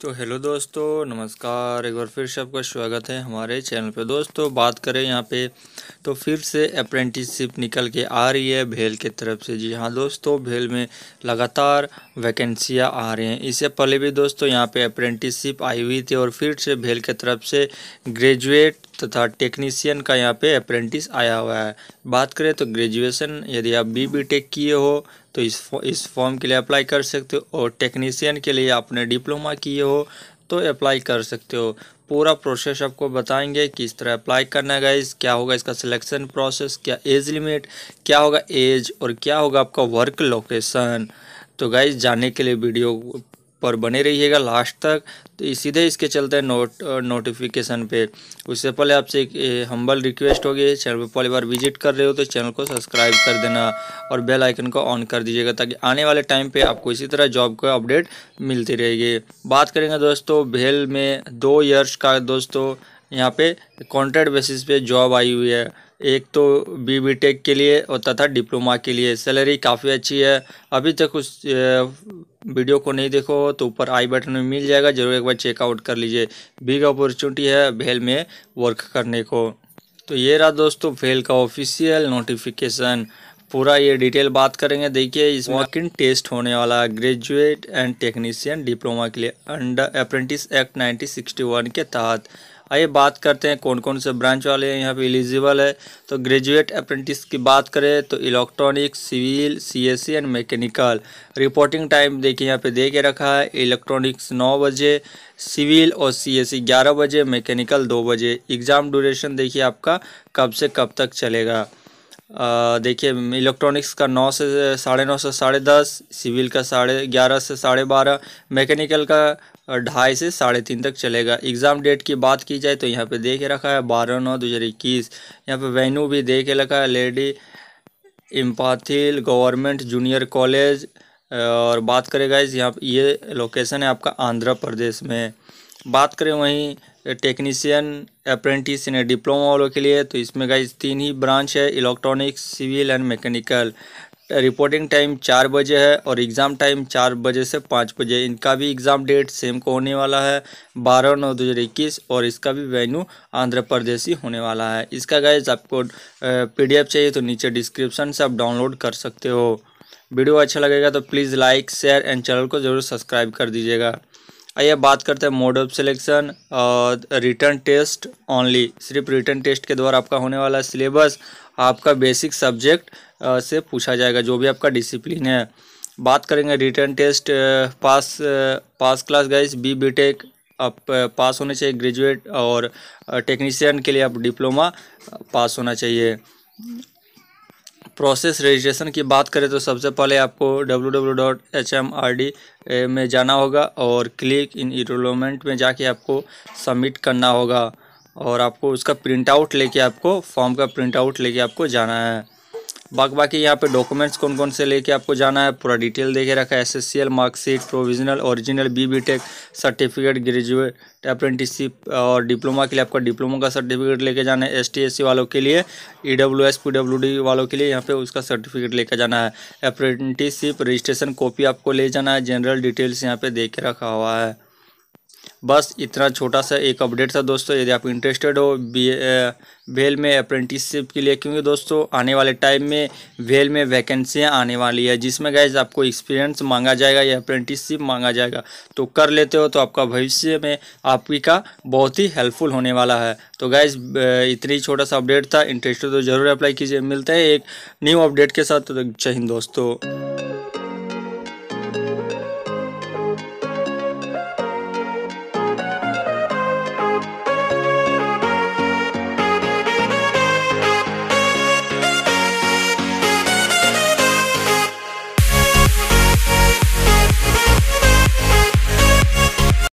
तो हेलो दोस्तों नमस्कार एक बार फिर से आपका स्वागत है हमारे चैनल पे दोस्तों बात करें यहाँ पे तो फिर से अप्रेंटिसशिप निकल के आ रही है भेल के तरफ से जी हाँ दोस्तों भेल में लगातार वैकेंसियाँ आ रही हैं इससे पहले भी दोस्तों यहाँ पे अप्रेंटिसशिप आई हुई थी और फिर से भेल के तरफ से ग्रेजुएट तथा टेक्नीशियन का यहाँ पे अप्रेंटिस आया हुआ है बात करें तो ग्रेजुएशन यदि आप बी बी टेक किए हो तो इस फो, इस फॉर्म के लिए अप्लाई कर सकते हो और टेक्नीशियन के लिए आपने डिप्लोमा किए हो तो अप्लाई कर सकते हो पूरा प्रोसेस आपको बताएंगे किस तरह अप्लाई करना है इस क्या होगा इसका सिलेक्शन प्रोसेस क्या एज लिमिट क्या होगा एज और क्या होगा आपका वर्क लोकेशन तो गाइज जानने के लिए वीडियो पर बने रहिएगा लास्ट तक तो सीधे इसके चलते हैं नोट नोटिफिकेशन पे उससे पहले आपसे एक हम्बल रिक्वेस्ट होगी चैनल पर पहली बार विजिट कर रहे हो तो चैनल को सब्सक्राइब कर देना और बेल आइकन को ऑन कर दीजिएगा ताकि आने वाले टाइम पे आपको इसी तरह जॉब का अपडेट मिलती रहेगी बात करेंगे दोस्तों भेल में दो ईयर्स का दोस्तों यहाँ पे कॉन्ट्रैक्ट बेसिस पे जॉब आई हुई है एक तो बी बी टेक के लिए और तथा डिप्लोमा के लिए सैलरी काफ़ी अच्छी है अभी तक उस वीडियो को नहीं देखो तो ऊपर आई बटन में मिल जाएगा जरूर एक बार चेकआउट कर लीजिए बिग अपॉर्चुनिटी है भेल में वर्क करने को तो ये रहा दोस्तों भेल का ऑफिशियल नोटिफिकेशन पूरा ये डिटेल बात करेंगे देखिए इस मॉकिन टेस्ट होने वाला है ग्रेजुएट एंड टेक्नीशियन डिप्लोमा के लिए अंडर अप्रेंटिस एक्ट 1961 के तहत आइए बात करते हैं कौन कौन से ब्रांच वाले हैं यहाँ पे एलिजिबल है तो ग्रेजुएट अप्रेंटिस की बात करें तो electronics civil CSC and mechanical reporting time देखिए यहाँ पे दे के रखा है इलेक्ट्रॉनिक्स नौ बजे सिविल और सीएससी e ग्यारह बजे मैकेनिकल दो बजे एग्ज़ाम ड्यूरेशन देखिए आपका कब से कब तक चलेगा देखिए इलेक्ट्रॉनिक्स का नौ से साढ़े नौ से साढ़े दस सिविल का साढ़े ग्यारह से साढ़े बारह मैकेनिकल का ढाई से साढ़े तीन तक चलेगा एग्ज़ाम डेट की बात की जाए तो यहाँ पे दे के रखा है बारह नौ दो हज़ार इक्कीस यहाँ पे वेन्यू भी दे के रखा है लेडी इम्पाथिल गवर्नमेंट जूनियर कॉलेज और बात करें गाइज यहाँ ये लोकेशन है आपका आंध्र प्रदेश में बात करें वहीं टेक्नीशियन अप्रेंटिस ने डिप्लोमा वालों के लिए तो इसमें गाइज तीन ही ब्रांच है electronics civil and mechanical reporting time चार बजे है और एग्ज़ाम टाइम चार बजे से पाँच बजे इनका भी एग्ज़ाम डेट सेम को होने वाला है बारह नौ दो हज़ार इक्कीस और इसका भी वेन्यू आंध्र प्रदेश ही होने वाला है इसका गाइज आपको पीडीएफ चाहिए तो नीचे डिस्क्रिप्शन से आप डाउनलोड कर सकते हो वीडियो अच्छा लगेगा तो please like share and channel को ज़रूर सब्सक्राइब कर दीजिएगा आइए बात करते हैं मोड ऑफ सिलेक्शन और रिटर्न टेस्ट ओनली सिर्फ रिटर्न टेस्ट के द्वारा आपका होने वाला सिलेबस आपका बेसिक सब्जेक्ट से पूछा जाएगा जो भी आपका डिसिप्लिन है बात करेंगे written test pass pass class guys B B tech आप पास होने चाहिए ग्रेजुएट और टेक्नीशियन के लिए आप डिप्लोमा पास होना चाहिए प्रोसेस रजिस्ट्रेशन की बात करें तो सबसे पहले आपको डी में जाना होगा और क्लिक इन इनमेंट में जाके आपको सबमिट करना होगा और आपको उसका प्रिंट आउट लेके आपको फॉर्म का प्रिंट आउट लेके आपको जाना है बाकी बाकी यहाँ पे डॉक्यूमेंट्स कौन कौन से लेके आपको जाना है पूरा डिटेल देखे रखा है SSCL marksheet provisional original B B tech certificate graduate apprenticeship और डिप्लोमा के लिए आपका डिप्लोमा का सर्टिफिकेट लेके जाना है एसटीएससी वालों के लिए डब्ल्यू e डी वालों के लिए यहाँ पे उसका सर्टिफिकेट लेके जाना है अप्रेंटिसशिप रजिस्ट्रेशन कॉपी आपको ले जाना है जनरल डिटेल्स यहाँ पे दे के रखा हुआ है बस इतना छोटा सा एक अपडेट था दोस्तों यदि आप इंटरेस्टेड हो वेल में अप्रेंटिसशिप के लिए क्योंकि दोस्तों आने वाले टाइम में वेल में वैकेंसियाँ आने वाली है जिसमें गैज आपको एक्सपीरियंस मांगा जाएगा या अप्रेंटिसशिप मांगा जाएगा तो कर लेते हो तो आपका भविष्य में आपकी का बहुत ही हेल्पफुल होने वाला है तो गैज इतनी छोटा सा अपडेट था इंटरेस्टेड तो ज़रूर अप्लाई कीजिए मिलते हैं एक न्यू अपडेट के साथ तो जय हिंद दोस्तों